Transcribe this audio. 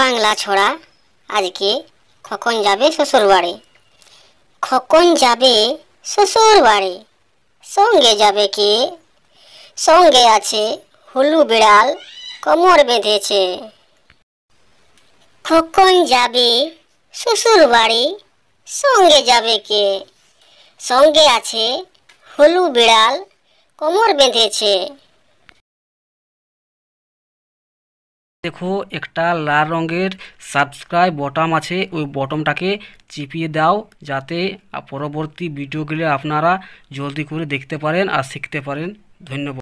বাংলা ছড়া আজকে খকন যাবে শ্বশুর বাড়ি খকন যাবে শ্বশুর বাড়ি সঙ্গে যাবে কে সঙ্গে আছে হুলু বিড়াল কোমর বেঁধেছে খকন যাবে শ্বশুর বাড়ি সঙ্গে যাবে কে সঙ্গে আছে হলু বিড়াল কোমর বেঁধেছে দেখো একটা লাল রঙের সাবস্ক্রাইব বটম আছে ওই বটমটাকে চিপিয়ে দাও যাতে পরবর্তী ভিডিওগুলি আপনারা জলদি করে দেখতে পারেন আর শিখতে পারেন ধন্যবাদ